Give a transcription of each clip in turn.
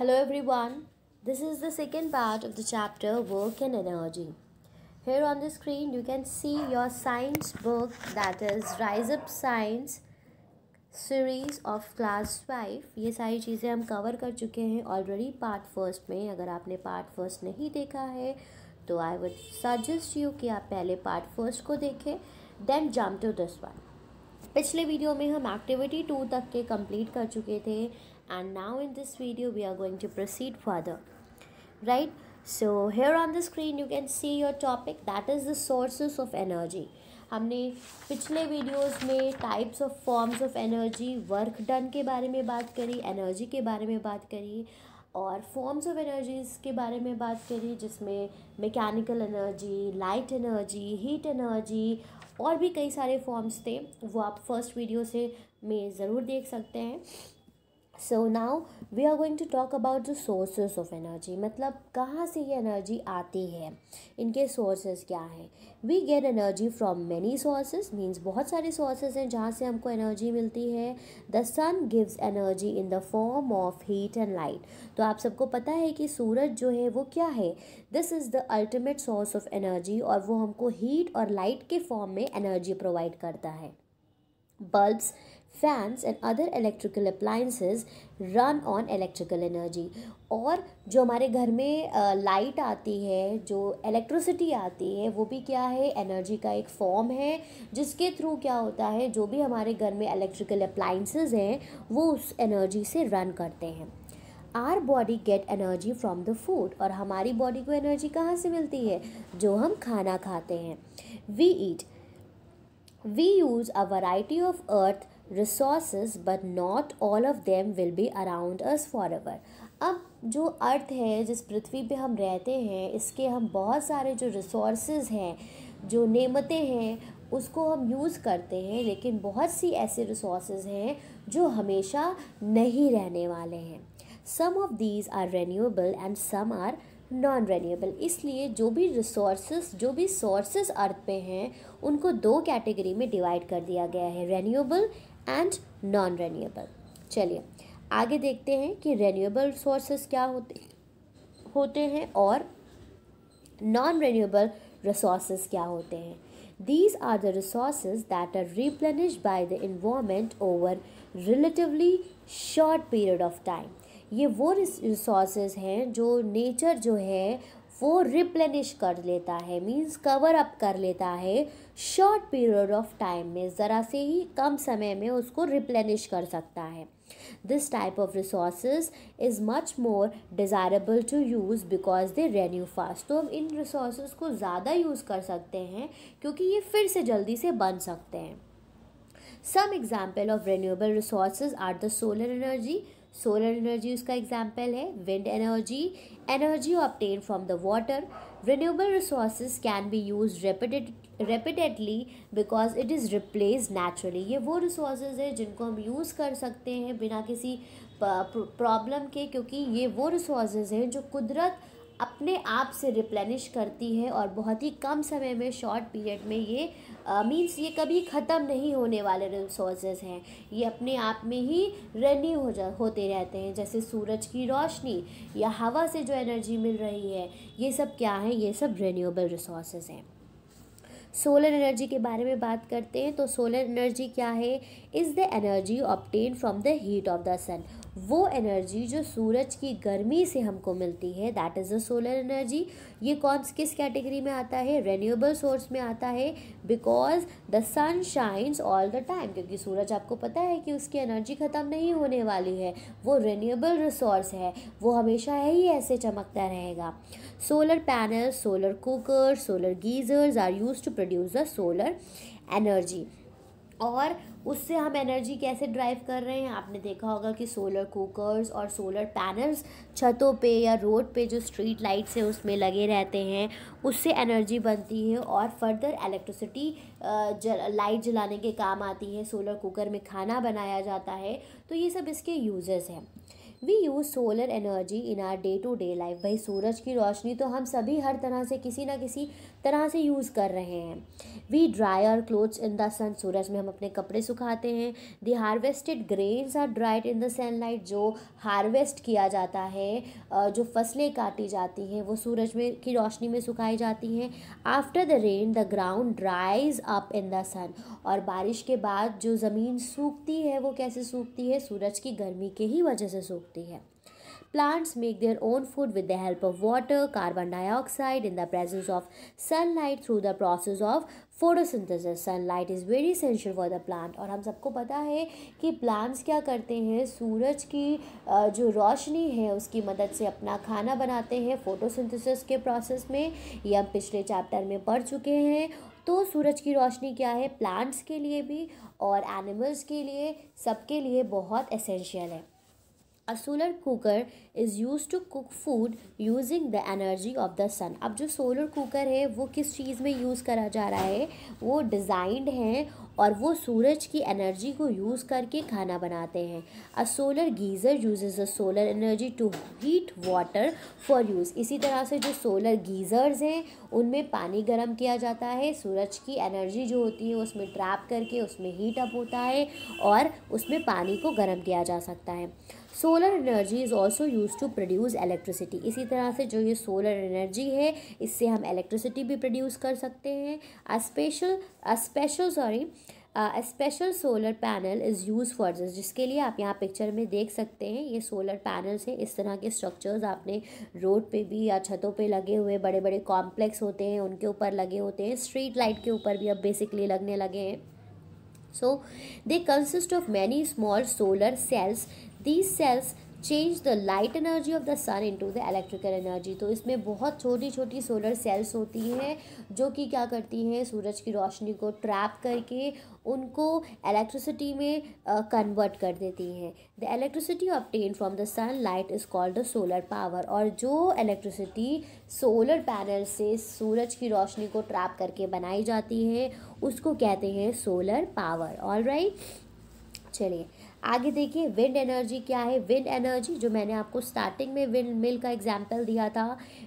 Hello everyone, this is the second part of the chapter Work and Energy. Here on the screen you can see your science book that is Rise Up Science series of class five ये सारी चीज़ें हम cover कर चुके हैं already part first में अगर आपने part first नहीं देखा है तो I would suggest you कि आप पहले part first को देखें then jump to this one. पिछले वीडियो में हम एक्टिविटी टू तक के कंप्लीट कर चुके थे and now in this video we are going to proceed further right so here on the screen you can see your topic that is the sources of energy हमने पिछले videos में types of forms of energy work done के बारे में बात करी energy के बारे में बात करी और फॉर्म्स ऑफ एनर्जीज़ के बारे में बात करी जिसमें mechanical energy light energy heat energy और भी कई सारे फॉर्म्स थे वो आप फर्स्ट वीडियो से में ज़रूर देख सकते हैं so now we are going to talk about the sources of energy मतलब कहाँ से ये एनर्जी आती है इनके सोर्सेज क्या हैं we get energy from many sources means बहुत सारे सोर्सेज हैं जहाँ से हमको एनर्जी मिलती है the sun gives energy in the form of heat and light तो आप सबको पता है कि सूरज जो है वो क्या है this is the ultimate source of energy और वो हमको हीट और लाइट के फॉर्म में एनर्जी प्रोवाइड करता है bulbs fans and other electrical appliances run on electrical energy और जो हमारे घर में लाइट आती है जो इलेक्ट्रिसिटी आती है वो भी क्या है एनर्जी का एक फॉर्म है जिसके थ्रू क्या होता है जो भी हमारे घर में इलेक्ट्रिकल अप्लाइंसेस हैं वो उस एनर्जी से रन करते हैं our body get energy from the food और हमारी बॉडी को एनर्जी कहाँ से मिलती है जो हम खाना खाते हैं we eat we use a variety of earth resource but not all of them will be around us forever अब जो अर्थ है जिस पृथ्वी पे हम रहते हैं इसके हम बहुत सारे जो रिसोर्स हैं जो नेमतें हैं उसको हम यूज़ करते हैं लेकिन बहुत सी ऐसे रिसोर्स हैं जो हमेशा नहीं रहने वाले हैं some of these are renewable and some are non renewable इसलिए जो भी रिसोर्स जो भी सोर्सेज अर्थ पे हैं उनको दो कैटेगरी में डिवाइड कर दिया गया है रेन्यूएबल एंड नॉन रेन्यूएबल चलिए आगे देखते हैं कि रेन्यूएबल रिसोर्सेस क्या होते होते हैं और नॉन रेन्यूएबल रिसोर्सेस क्या होते हैं these are the resources that are replenish by the environment over relatively short period of time ये वो रिसोर्सेज हैं जो नेचर जो है वो रिप्लेनिश कर लेता है मींस कवर अप कर लेता है शॉर्ट पीरियड ऑफ टाइम में ज़रा से ही कम समय में उसको रिप्लेनिश कर सकता है this type of resource is much more desirable to use because they renew fast तो हम इन रिसोर्स को ज़्यादा यूज़ कर सकते हैं क्योंकि ये फिर से जल्दी से बन सकते हैं some example of renewable resource are the solar energy solar energy उसका एग्जाम्पल है wind energy energy obtain from the water renewable resource can be use rapid rapidly because it is replace naturally ये वो resource है जिनको हम use कर सकते हैं बिना किसी प्रॉब्लम के क्योंकि ये वो रिसोर्स हैं जो कुदरत अपने आप से रिप्लेनिश करती है और बहुत ही कम समय में शॉर्ट पीरियड में ये मींस ये कभी ख़त्म नहीं होने वाले रिसोर्सेज हैं ये अपने आप में ही रनी हो जा होते रहते हैं जैसे सूरज की रोशनी या हवा से जो एनर्जी मिल रही है ये सब क्या है ये सब रेन्यूएबल रिसोर्सेज हैं सोलर एनर्जी के बारे में बात करते हैं तो सोलर एनर्जी क्या है is the energy obtain from the heat of the sun वो एनर्जी जो सूरज की गर्मी से हमको मिलती है that is the solar energy ये कौन किस कैटेगरी में आता है रेन्यूएबल सोर्स में आता है because the sun shines all the time क्योंकि सूरज आपको पता है कि उसकी एनर्जी ख़त्म नहीं होने वाली है वो रेन्यूएबल रिसोर्स है वो हमेशा है ही ऐसे चमकता रहेगा solar panel solar cooker solar geysers are use to produce the solar energy और उससे हम एनर्जी कैसे ड्राइव कर रहे हैं आपने देखा होगा कि सोलर कुकर्स और सोलर पैनल्स छतों पे या रोड पे जो स्ट्रीट लाइट्स हैं उसमें लगे रहते हैं उससे एनर्जी बनती है और फर्दर इलेक्ट्रिसिटी जल, लाइट जलाने के काम आती है सोलर कुकर में खाना बनाया जाता है तो ये सब इसके यूजेस हैं we use solar energy in our day to day life भाई सूरज की रोशनी तो हम सभी हर तरह से किसी ना किसी तरह से यूज़ कर रहे हैं we dry our clothes in the sun सूरज में हम अपने कपड़े सुखाते हैं the harvested grains are dried in the sunlight जो हार्वेस्ट किया जाता है जो फसलें काटी जाती हैं वो सूरज में की रोशनी में सुखाई जाती हैं after the rain the ground dries up in the sun और बारिश के बाद जो ज़मीन सूखती है वो कैसे सूखती है सूरज की गर्मी के ही वजह से सूखती होती है plants make their own food with the help of water carbon dioxide in the presence of sun light through the process of photosynthesis sun light is very essential for the plant और हम सबको पता है कि plants क्या करते हैं सूरज की जो रोशनी है उसकी मदद से अपना खाना बनाते हैं फोटोसिंथिस के प्रोसेस में ये हम पिछले चैप्टर में पढ़ चुके हैं तो सूरज की रोशनी क्या है प्लांट्स के लिए भी और एनिमल्स के लिए सबके लिए बहुत एसेंशियल है a solar cooker is use to cook food using the energy of the sun अब जो सोलर कुकर है वो किस चीज़ में यूज़ करा जा रहा है वो डिज़ाइंड हैं और वो सूरज की एनर्जी को यूज़ करके खाना बनाते हैं a solar geyser uses a solar energy to heat water for use इसी तरह से जो सोलर गीज़र्स हैं उनमें पानी गर्म किया जाता है सूरज की एनर्जी जो होती है उसमें ट्रैप करके उसमें हीट अप होता है और उसमें पानी को गर्म किया जा सकता है solar energy is also use to produce electricity इसी तरह से जो ये सोलर एनर्जी है इससे हम इलेक्ट्रिसिटी भी प्रोड्यूस कर सकते हैं a special a special sorry special solar panel is use for this जिसके लिए आप यहाँ पिक्चर में देख सकते हैं ये सोलर पैनल्स हैं इस तरह के स्ट्रक्चर्स आपने रोड पे भी या छतों पे लगे हुए बड़े बड़े कॉम्प्लेक्स होते हैं उनके ऊपर लगे होते हैं स्ट्रीट लाइट के ऊपर भी अब बेसिकली लगने लगे हैं so they consist of many small solar cells these cells change the light energy of the sun to the electrical energy तो इसमें बहुत छोटी छोटी सोलर सेल्स होती हैं जो कि क्या करती हैं सूरज की रोशनी को ट्रैप करके उनको इलेक्ट्रिसिटी में कन्वर्ट uh, कर देती हैं the electricity obtain from the sun light is called the solar power और जो इलेक्ट्रिसिटी सोलर पैनल से सूरज की रोशनी को ट्रैप करके बनाई जाती है उसको कहते हैं सोलर पावर ऑल राइट चलिए आगे देखिए विंड एनर्जी क्या है विंड एनर्जी जो मैंने आपको स्टार्टिंग में विंड मिल का एग्जाम्पल दिया था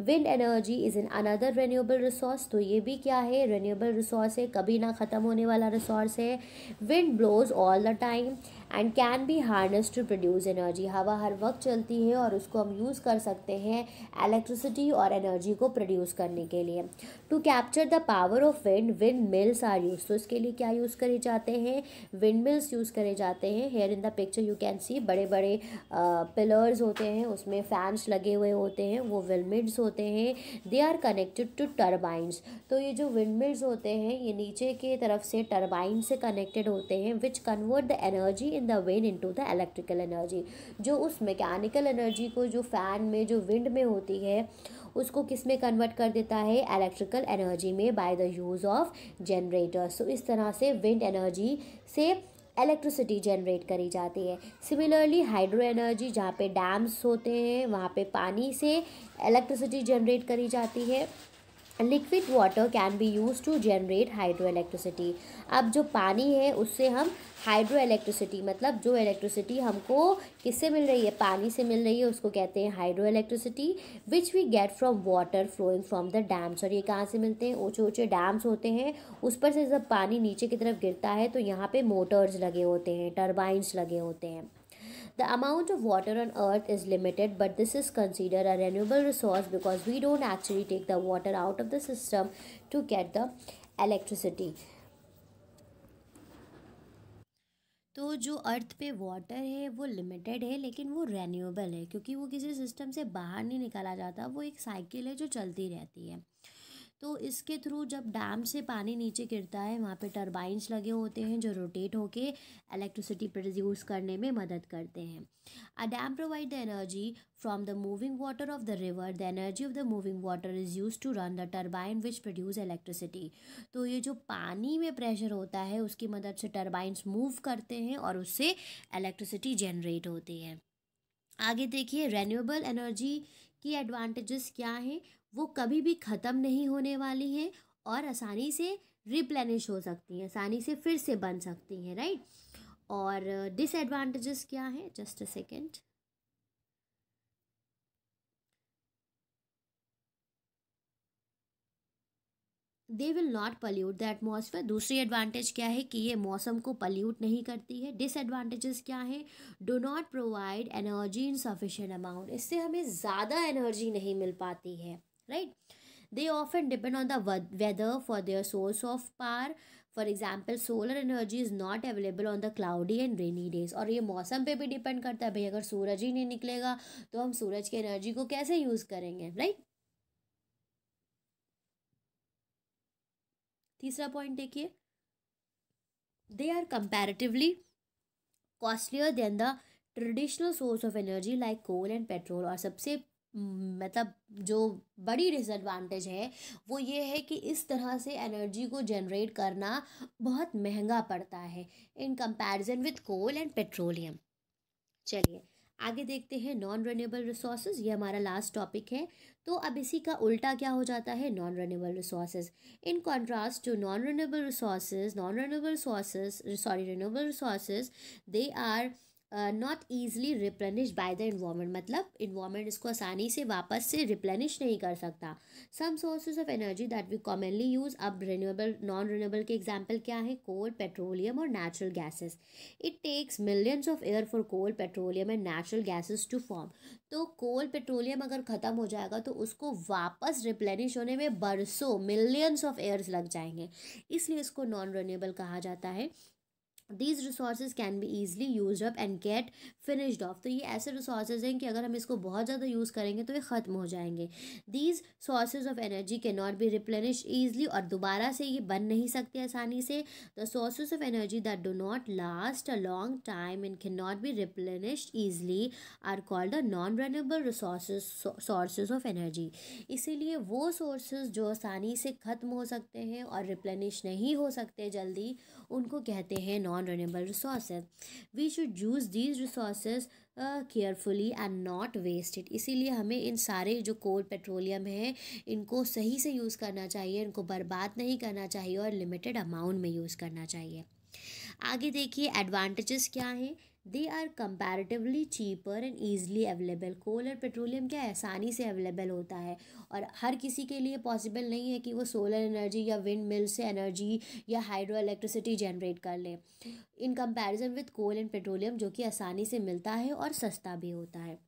wind energy is in another renewable resource तो ये भी क्या है रेन्यूएबल रिसोर्स है कभी ना ख़त्म होने वाला रिसोर्स है wind blows all the time and can be harness to produce energy हवा हर वक्त चलती है और उसको हम यूज़ कर सकते हैं इलेक्ट्रिसिटी और एनर्जी को प्रोड्यूस करने के लिए to capture the power of wind wind mills are use तो इसके लिए क्या यूज़ करे जाते हैं विंड मिल्स यूज़ करे जाते हैं here in the picture you can see बड़े बड़े पिलर्स होते हैं उसमें फैंस लगे हुए होते हैं वो विलमिड्स होते हैं they are connected to turbines तो ये जो विंड मिल्स होते हैं ये नीचे के तरफ से टर्बाइन से कनेक्टेड होते हैं which convert the energy in the vane into the electrical energy जो उस मैकेनिकल एनर्जी को जो फ़ैन में जो विंड में होती है उसको किस में कन्वर्ट कर देता है इलेक्ट्रिकल एनर्जी में by the use of generator so इस तरह से विंड एनर्जी से इलेक्ट्रिसिटी जनरेट करी जाती है सिमिलरली हाइड्रो एनर्जी जहाँ पे डैम्स होते हैं वहाँ पे पानी से इलेक्ट्रिसिटी जनरेट करी जाती है liquid water can be use to generate hydro electricity अब जो पानी है उससे हम हाइड्रो इलेक्ट्रिसिटी मतलब जो इलेक्ट्रिसिटी हमको किससे मिल रही है पानी से मिल रही है उसको कहते हैं hydro electricity which we get from water flowing from the dams और ये कहाँ से मिलते हैं ऊँचे ऊँचे डैम्स होते हैं उस पर से जब पानी नीचे की तरफ गिरता है तो यहाँ पर मोटर्स लगे होते हैं टर्बाइंस लगे होते हैं The amount of water on earth is limited but this is considered a renewable resource because we don't actually take the water out of the system to get the electricity. तो जो अर्थ पे water है वो limited है लेकिन वो renewable है क्योंकि वो किसी सिस्टम से बाहर नहीं निकाला जाता वो एक साइकिल है जो चलती रहती है तो इसके थ्रू जब डैम से पानी नीचे गिरता है वहाँ पे टर्बाइंस लगे होते हैं जो रोटेट होके इलेक्ट्रिसिटी प्रोड्यूस करने में मदद करते हैं a dam provide the energy from the moving water of the river the energy of the moving water is use to run the turbine which produce electricity तो ये जो पानी में प्रेशर होता है उसकी मदद से टर्बाइंस मूव करते हैं और उससे इलेक्ट्रिसिटी जनरेट होती है आगे देखिए रेन्यूएबल एनर्जी की एडवांटेजेस क्या हैं वो कभी भी ख़त्म नहीं होने वाली हैं और आसानी से रिप्लेनिश हो सकती हैं आसानी से फिर से बन सकती हैं राइट और डिसएडवांटेजेस क्या हैं just a second they will not pollute the atmosphere दूसरी एडवांटेज क्या है कि ये मौसम को पल्यूट नहीं करती है डिसएडवांटेजेस क्या है do not provide energy in sufficient amount इससे हमें ज़्यादा एनर्जी नहीं मिल पाती है right they often depend on the weather for their source of power for example solar energy is not available on the cloudy and rainy days और ये मौसम पे भी डिपेंड करता है भाई अगर सूरज ही नहीं निकलेगा तो हम सूरज की एनर्जी को कैसे यूज़ करेंगे राइट तीसरा पॉइंट देखिए they are comparatively costlier than the traditional source of energy like coal and petrol और सबसे मतलब जो बड़ी डिसएडवांटेज है वो ये है कि इस तरह से एनर्जी को जनरेट करना बहुत महंगा पड़ता है in comparison with coal and petroleum चलिए आगे देखते हैं नॉन रेन्यूएबल रिसोर्सेज ये हमारा लास्ट टॉपिक है तो अब इसी का उल्टा क्या हो जाता है non renewable resources in contrast to non renewable resources non renewable resources sorry renewable resources they are not easily replenish by the environment मतलब इन्वामेंट इसको आसानी से वापस से रिप्लेनिश नहीं कर सकता some sources of energy that we commonly use अब रिन्यूएबल नॉन रिन्यूएबल के एग्जाम्पल क्या है कोल पेट्रोलियम और natural gases it takes millions of years for coal petroleum and natural gases to form तो कोल पेट्रोलियम अगर ख़त्म हो जाएगा तो उसको वापस रिप्लेनिश होने में बरसों मिलियंस ऑफ एयर्स लग जाएंगे इसलिए इसको नॉन रिन्यूएबल कहा जाता है these resource can be easily use up and get finished off तो ये ऐसे रिसोर्स हैं कि अगर हम इसको बहुत ज़्यादा यूज़ करेंगे तो ये ख़त्म हो जाएंगे these sources of energy can not be replenish easily और दोबारा से ये बन नहीं सकते आसानी से the sources of energy that do not last a long time and can not be replenish easily are called a non renewable resource sources of energy इसीलिए वो सोर्सेज जो आसानी से ख़त्म हो सकते हैं और रिप्लेनिश नहीं हो सकते जल्दी उनको कहते हैं non non renewable resources. We should use these resources carefully and not wasted इसीलिए हमें इन सारे जो कोल पेट्रोलियम है इनको सही से यूज़ करना चाहिए इनको बर्बाद नहीं करना चाहिए और लिमिटेड अमाउंट में यूज़ करना चाहिए आगे देखिए एडवांटेजेस क्या हैं they are comparatively cheaper and easily available coal और पेट्रोलियम क्या आसानी से अवेलेबल होता है और हर किसी के लिए पॉसिबल नहीं है कि वो सोलर एनर्जी या विंड मिल से एनर्जी या हाइड्रो इलेक्ट्रिसिटी जनरेट कर लें in comparison with coal and petroleum जो कि आसानी से मिलता है और सस्ता भी होता है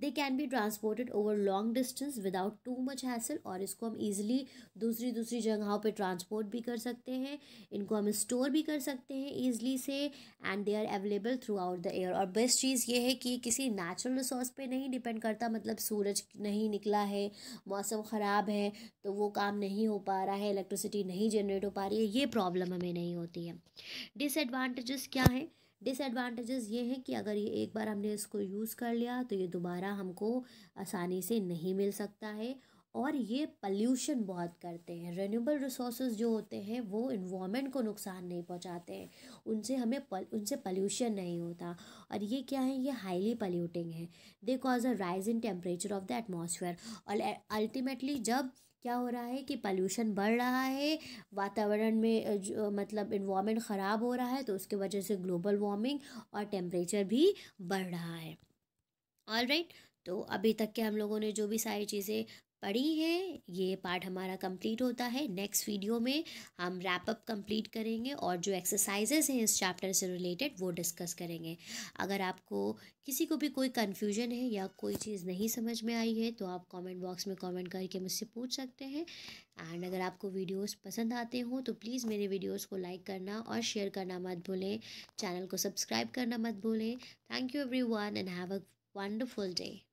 they can be transported over long distance without too much hassle और इसको हम ईजिली दूसरी दूसरी जगहों पर ट्रांसपोर्ट भी कर सकते हैं इनको हम स्टोर भी कर सकते हैं ईजिली से and they are available throughout the year और बेस्ट चीज़ ये है कि किसी नेचुरल रिसोर्स पर नहीं डिपेंड करता मतलब सूरज नहीं निकला है मौसम ख़राब है तो वो काम नहीं हो पा रहा है इलेक्ट्रिसिटी नहीं जनरेट हो पा रही है ये प्रॉब्लम हमें नहीं होती है डिसएडवाटेज़ क्या है डिसएडवांटेजेस ये हैं कि अगर ये एक बार हमने इसको यूज़ कर लिया तो ये दोबारा हमको आसानी से नहीं मिल सकता है और ये पल्यूशन बहुत करते हैं रेन्यूबल रिसोर्स जो होते हैं वो इन्वामेंट को नुकसान नहीं पहुंचाते हैं उनसे हमें पल, उनसे पल्यूशन नहीं होता और ये क्या है ये हाईली पल्यूटिंग है they cause a rise in temperature of the atmosphere और अल्टीमेटली जब क्या हो रहा है कि पॉल्यूशन बढ़ रहा है वातावरण में जो मतलब इन्वामेंट ख़राब हो रहा है तो उसके वजह से ग्लोबल वार्मिंग और टेम्परेचर भी बढ़ रहा है ऑल राइट right? तो अभी तक के हम लोगों ने जो भी सारी चीज़ें पढ़ी है ये पार्ट हमारा कंप्लीट होता है नेक्स्ट वीडियो में हम रैप अप कंप्लीट करेंगे और जो एक्सरसाइजेज हैं इस चैप्टर से रिलेटेड वो डिस्कस करेंगे अगर आपको किसी को भी कोई कन्फ्यूजन है या कोई चीज़ नहीं समझ में आई है तो आप कमेंट बॉक्स में कमेंट करके मुझसे पूछ सकते हैं एंड अगर आपको वीडियोस पसंद आते हों तो प्लीज़ मेरे वीडियोस को लाइक करना और शेयर करना मत भूलें चैनल को सब्सक्राइब करना मत भूलें thank you everyone and have a wonderful day